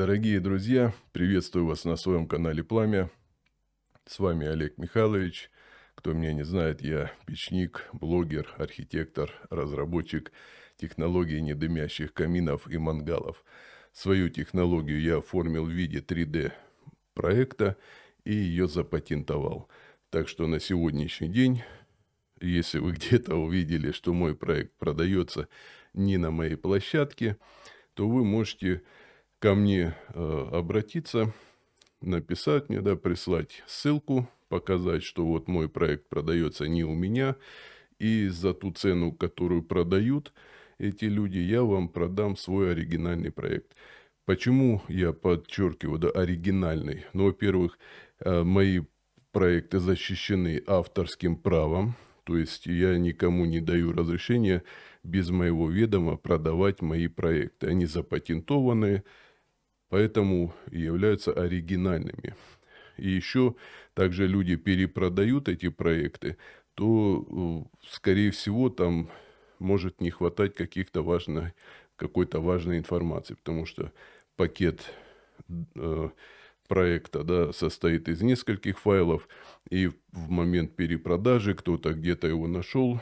Дорогие друзья, приветствую вас на своем канале Пламя. С вами Олег Михайлович. Кто меня не знает, я печник, блогер, архитектор, разработчик технологий недымящих каминов и мангалов. Свою технологию я оформил в виде 3D проекта и ее запатентовал. Так что на сегодняшний день, если вы где-то увидели, что мой проект продается не на моей площадке, то вы можете ко мне э, обратиться, написать мне, да, прислать ссылку, показать, что вот мой проект продается не у меня, и за ту цену, которую продают эти люди, я вам продам свой оригинальный проект. Почему я подчеркиваю, да, оригинальный? Ну, во-первых, э, мои проекты защищены авторским правом, то есть я никому не даю разрешения без моего ведома продавать мои проекты. Они запатентованы, поэтому и являются оригинальными. И еще также люди перепродают эти проекты, то, э, скорее всего, там может не хватать каких-то важной, какой-то важной информации, потому что пакет э, проекта да, состоит из нескольких файлов, и в момент перепродажи кто-то где-то его нашел,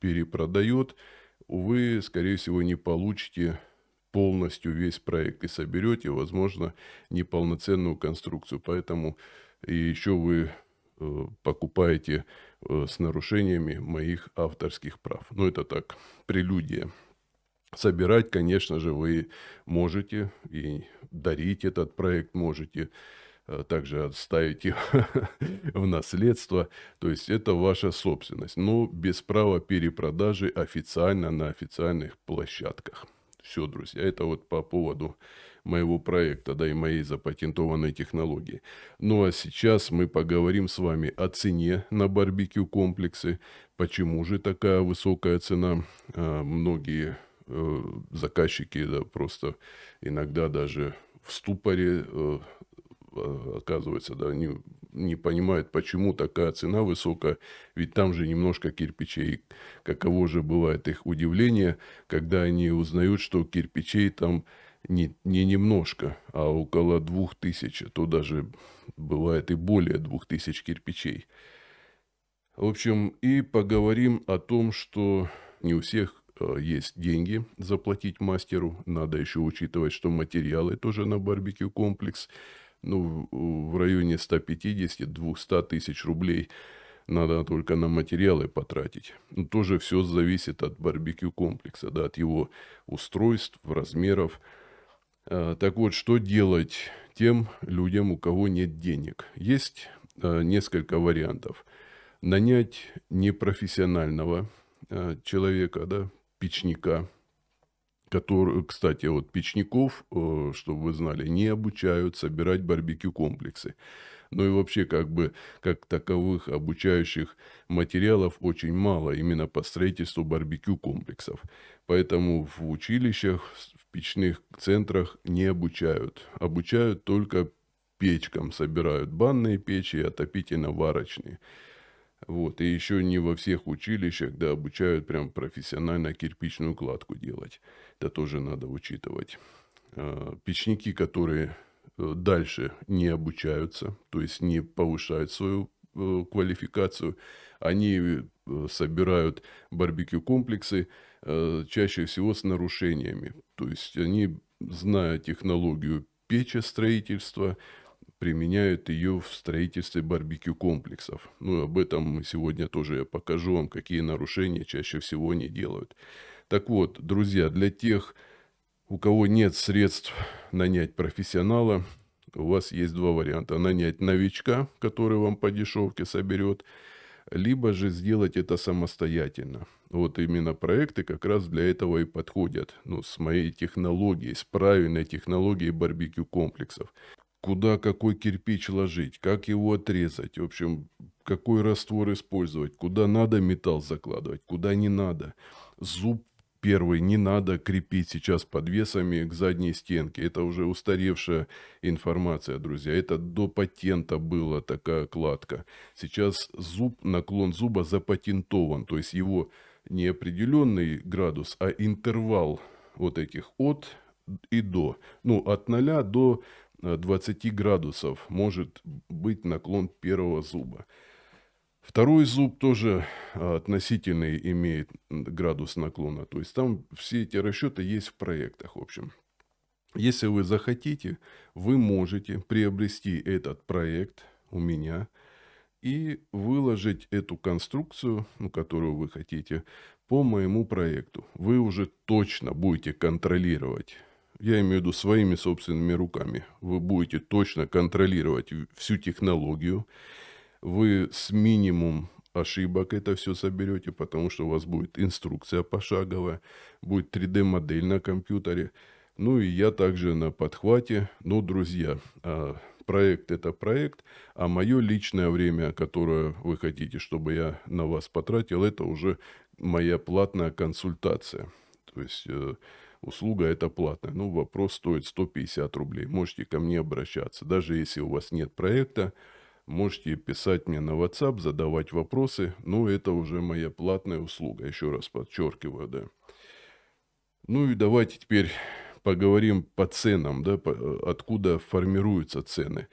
перепродает, увы, скорее всего, не получите полностью весь проект и соберете, возможно, неполноценную конструкцию. Поэтому и еще вы э, покупаете э, с нарушениями моих авторских прав. Но ну, это так, прелюдия. Собирать, конечно же, вы можете и дарить этот проект можете, э, также отставить его в наследство. То есть это ваша собственность, но без права перепродажи официально на официальных площадках. Все, друзья, это вот по поводу моего проекта, да и моей запатентованной технологии. Ну а сейчас мы поговорим с вами о цене на барбекю комплексы. Почему же такая высокая цена? А, многие э, заказчики да, просто иногда даже в ступоре э, а, оказывается, да, они не понимают, почему такая цена высокая, ведь там же немножко кирпичей. Каково же бывает их удивление, когда они узнают, что кирпичей там не, не немножко, а около двух тысяч, а то даже бывает и более двух тысяч кирпичей. В общем, и поговорим о том, что не у всех э, есть деньги заплатить мастеру. Надо еще учитывать, что материалы тоже на барбекю комплекс ну, в районе 150-200 тысяч рублей надо только на материалы потратить. Но ну, тоже все зависит от барбекю комплекса, да, от его устройств, размеров. А, так вот, что делать тем людям, у кого нет денег? Есть а, несколько вариантов. Нанять непрофессионального а, человека, да, печника – которые, кстати, вот печников, э, чтобы вы знали, не обучают собирать барбекю-комплексы. Ну и вообще, как бы, как таковых обучающих материалов очень мало именно по строительству барбекю-комплексов. Поэтому в училищах, в печных центрах не обучают. Обучают только печкам, собирают банные печи и отопительно-варочные. Вот, и еще не во всех училищах, да, обучают прям профессионально кирпичную кладку делать. Это тоже надо учитывать. А, печники, которые э, дальше не обучаются, то есть не повышают свою э, квалификацию, они э, собирают барбекю комплексы чаще всего с нарушениями. То есть они, зная технологию печестроительства, строительства, применяют ее в строительстве барбекю-комплексов. Ну, об этом сегодня тоже я покажу вам, какие нарушения чаще всего они делают. Так вот, друзья, для тех, у кого нет средств нанять профессионала, у вас есть два варианта. Нанять новичка, который вам по дешевке соберет, либо же сделать это самостоятельно. Вот именно проекты как раз для этого и подходят. Ну, с моей технологией, с правильной технологией барбекю комплексов куда какой кирпич ложить, как его отрезать, в общем, какой раствор использовать, куда надо металл закладывать, куда не надо. Зуб первый не надо крепить сейчас подвесами к задней стенке. Это уже устаревшая информация, друзья. Это до патента была такая кладка. Сейчас зуб, наклон зуба запатентован, то есть его не определенный градус, а интервал вот этих от и до. Ну, от 0 до 20 градусов может быть наклон первого зуба. Второй зуб тоже а, относительный имеет градус наклона. То есть там все эти расчеты есть в проектах, в общем. Если вы захотите, вы можете приобрести этот проект у меня и выложить эту конструкцию, ну, которую вы хотите, по моему проекту. Вы уже точно будете контролировать я имею в виду своими собственными руками. Вы будете точно контролировать всю технологию, вы с минимум ошибок это все соберете, потому что у вас будет инструкция пошаговая, будет 3D-модель на компьютере. Ну и я также на подхвате. Ну, друзья, а, проект это проект, а мое личное время, которое вы хотите, чтобы я на вас потратил, это уже моя платная консультация. То есть э, Услуга эта платная, но ну, вопрос стоит 150 рублей. Можете ко мне обращаться. Даже если у вас нет проекта, можете писать мне на WhatsApp, задавать вопросы. Но ну, это уже моя платная услуга, еще раз подчеркиваю, да. Ну и давайте теперь поговорим по ценам, да, по, э, откуда формируются цены.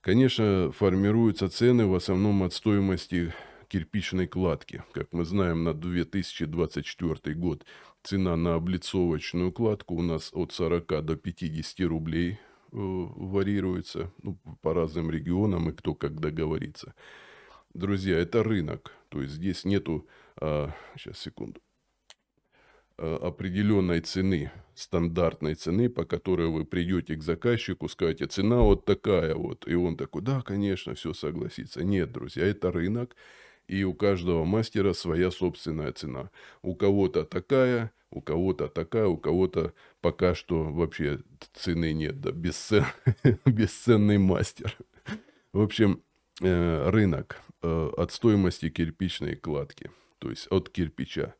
Конечно, формируются цены в основном от стоимости кирпичной кладки. Как мы знаем, на 2024 год цена на облицовочную кладку у нас от 40 до 50 рублей э, варьируется ну, по разным регионам и кто как договорится. Друзья, это рынок, то есть здесь нету, а, сейчас секунду, а, определенной цены, стандартной цены, по которой вы придете к заказчику, скажете, цена вот такая вот. И он такой, да, конечно, все согласится. Нет, друзья, это рынок, и у каждого мастера своя собственная цена. У кого-то такая, у кого-то такая, у кого-то пока что вообще цены нет, да, бесцен... бесценный мастер. В общем, э, рынок э, от стоимости кирпичной кладки, то есть от кирпича.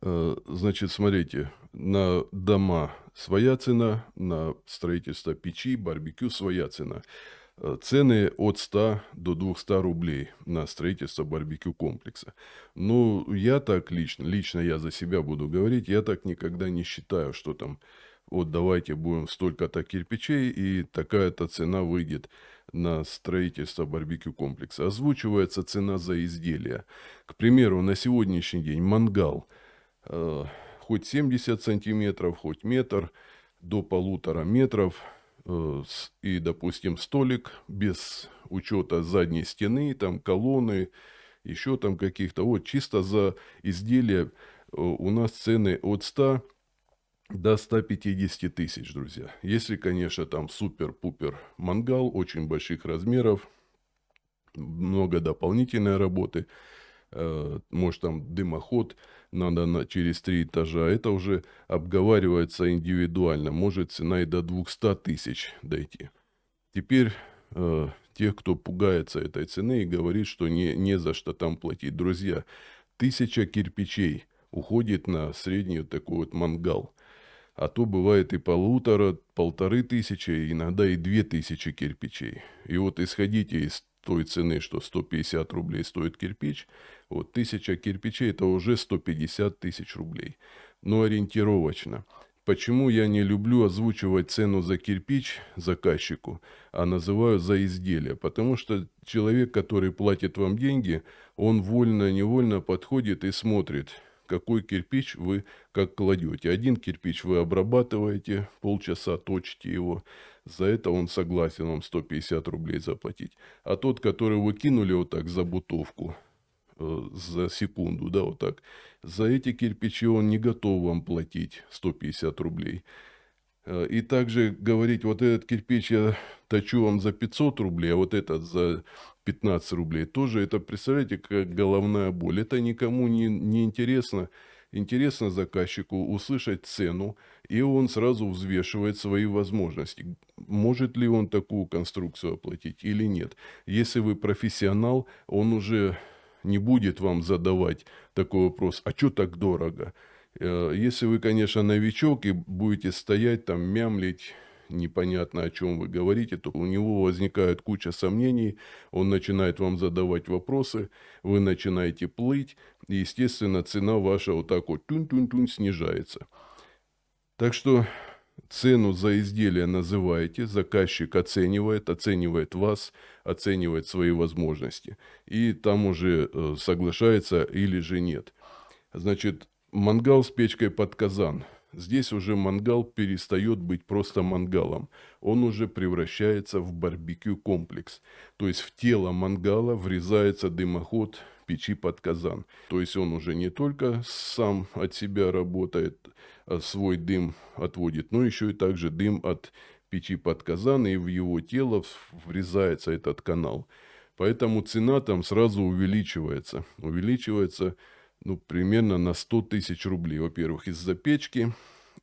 Э, значит, смотрите, на дома своя цена, на строительство печи, барбекю своя цена. Э, цены от 100 до 200 рублей на строительство барбекю-комплекса. Ну, я так лично, лично я за себя буду говорить, я так никогда не считаю, что там вот давайте будем столько-то кирпичей, и такая-то цена выйдет на строительство барбекю-комплекса. Озвучивается цена за изделие. К примеру, на сегодняшний день мангал э, хоть 70 сантиметров, хоть метр, до полутора метров – Э, и, допустим, столик без учета задней стены, там колонны, еще там каких-то. Вот чисто за изделие э, у нас цены от 100 до 150 тысяч, друзья. Если, конечно, там супер-пупер мангал очень больших размеров, много дополнительной работы, э, может там дымоход – надо на, через три этажа. Это уже обговаривается индивидуально. Может цена и до 200 тысяч дойти. Теперь э, тех, кто пугается этой цены и говорит, что не, не за что там платить. Друзья, тысяча кирпичей уходит на средний такой вот мангал. А то бывает и полутора, полторы тысячи, иногда и две тысячи кирпичей. И вот исходите из той цены, что 150 рублей стоит кирпич, вот тысяча кирпичей – это уже 150 тысяч рублей. Но ориентировочно. Почему я не люблю озвучивать цену за кирпич заказчику, а называю за изделие? Потому что человек, который платит вам деньги, он вольно-невольно подходит и смотрит, какой кирпич вы как кладете. Один кирпич вы обрабатываете, полчаса точите его, за это он согласен вам 150 рублей заплатить. А тот, который вы кинули вот так за бутовку, за секунду, да, вот так. За эти кирпичи он не готов вам платить 150 рублей. Э, и также говорить, вот этот кирпич я точу вам за 500 рублей, а вот этот за 15 рублей. Тоже это, представляете, как головная боль. Это никому не, не интересно. Интересно заказчику услышать цену, и он сразу взвешивает свои возможности. Может ли он такую конструкцию оплатить или нет. Если вы профессионал, он уже не будет вам задавать такой вопрос, а что так дорого? Э, если вы, конечно, новичок и будете стоять там, мямлить, непонятно о чем вы говорите, то у него возникает куча сомнений, он начинает вам задавать вопросы, вы начинаете плыть, и, естественно, цена ваша вот так вот тун-тун-тун снижается. Так что цену за изделие называете, заказчик оценивает, оценивает вас, оценивает свои возможности. И там уже э, соглашается или же нет. Значит, мангал с печкой под казан. Здесь уже мангал перестает быть просто мангалом. Он уже превращается в барбекю-комплекс. То есть в тело мангала врезается дымоход печи под казан. То есть он уже не только сам от себя работает, свой дым отводит, но ну, еще и также дым от печи под казан, и в его тело врезается этот канал. Поэтому цена там сразу увеличивается. Увеличивается ну, примерно на 100 тысяч рублей. Во-первых, из-за печки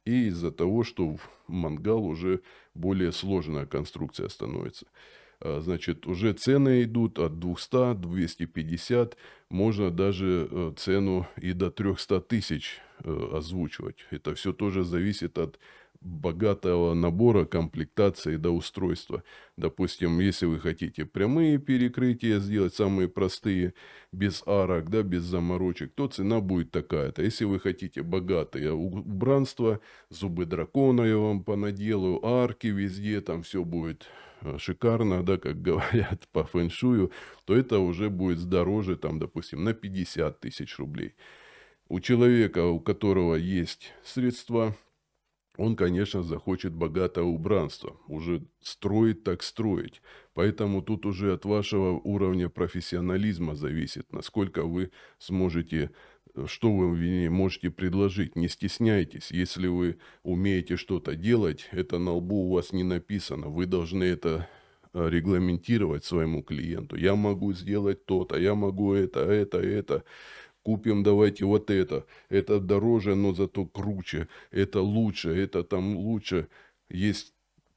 и из-за того, что в мангал уже более сложная конструкция становится. Э, значит, уже цены идут от 200, 250, можно даже э, цену и до 300 тысяч э, озвучивать. Это все тоже зависит от богатого набора комплектации до устройства. Допустим, если вы хотите прямые перекрытия сделать, самые простые, без арок, да, без заморочек, то цена будет такая-то. Если вы хотите богатое убранство, зубы дракона я вам понаделаю, арки везде, там все будет э, шикарно, да, как говорят по фэншую, то это уже будет дороже, там, допустим, на 50 тысяч рублей. У человека, у которого есть средства, он, конечно, захочет богатого убранства, уже строить так строить, поэтому тут уже от вашего уровня профессионализма зависит, насколько вы сможете, э, что вы можете предложить. Не стесняйтесь, если вы умеете что-то делать, это на лбу у вас не написано, вы должны это э, регламентировать своему клиенту. Я могу сделать то-то, я могу это, это, это. Купим давайте вот это. Это дороже, но зато круче. Это лучше, это там лучше. Есть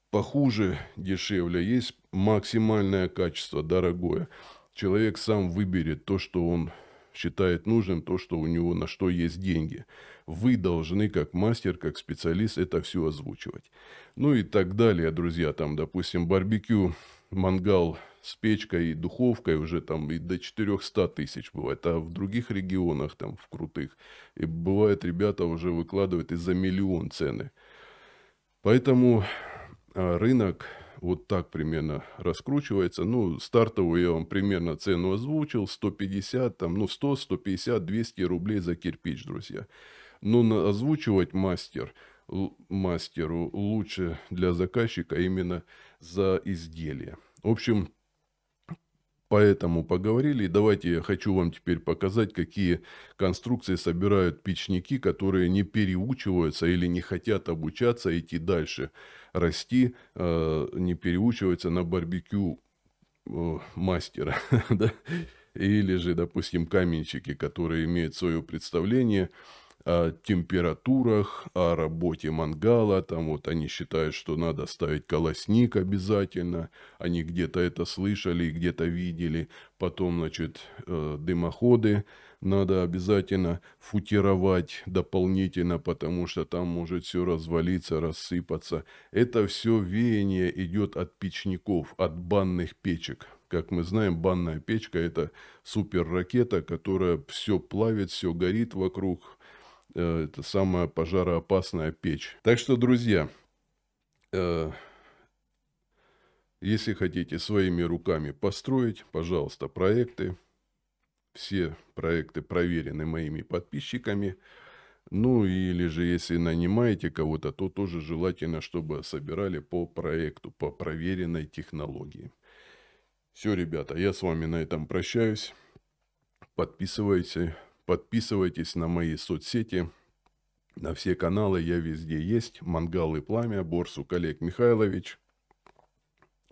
похуже, дешевле. Есть максимальное качество, дорогое. Человек сам выберет то, что он считает нужным, то, что у него на что есть деньги. Вы должны, как мастер, как специалист, это все озвучивать. Ну и так далее, друзья. Там, допустим, барбекю, мангал с печкой и духовкой уже там и до 400 тысяч бывает, а в других регионах там в крутых, и бывает ребята уже выкладывают и за миллион цены. Поэтому а, рынок вот так примерно раскручивается. Ну, стартовую я вам примерно цену озвучил, 150, там, ну, 100, 150, 200 рублей за кирпич, друзья. Но озвучивать мастер, мастеру лучше для заказчика именно за изделие. В общем, Поэтому поговорили, давайте я хочу вам теперь показать, какие конструкции собирают печники, которые не переучиваются или не хотят обучаться, идти дальше, расти, э, не переучиваются на барбекю э, мастера. Или же, допустим, каменщики, которые имеют свое представление – о температурах, о работе мангала. Там вот они считают, что надо ставить колосник обязательно. Они где-то это слышали, где-то видели. Потом, значит, э, дымоходы надо обязательно футировать дополнительно, потому что там может все развалиться, рассыпаться. Это все веяние идет от печников, от банных печек. Как мы знаем, банная печка – это суперракета, которая все плавит, все горит вокруг, Э, это самая пожароопасная печь. Так что, друзья, э, если хотите своими руками построить, пожалуйста, проекты. Все проекты проверены моими подписчиками. Ну или же если нанимаете кого-то, то тоже желательно, чтобы собирали по проекту, по проверенной технологии. Все, ребята, я с вами на этом прощаюсь. Подписывайтесь. Подписывайтесь на мои соцсети, на все каналы я везде есть. Мангал и Пламя, Борсу Коллег Михайлович.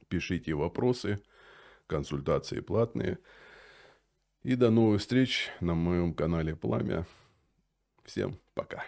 Пишите вопросы, консультации платные. И до новых встреч на моем канале Пламя. Всем пока.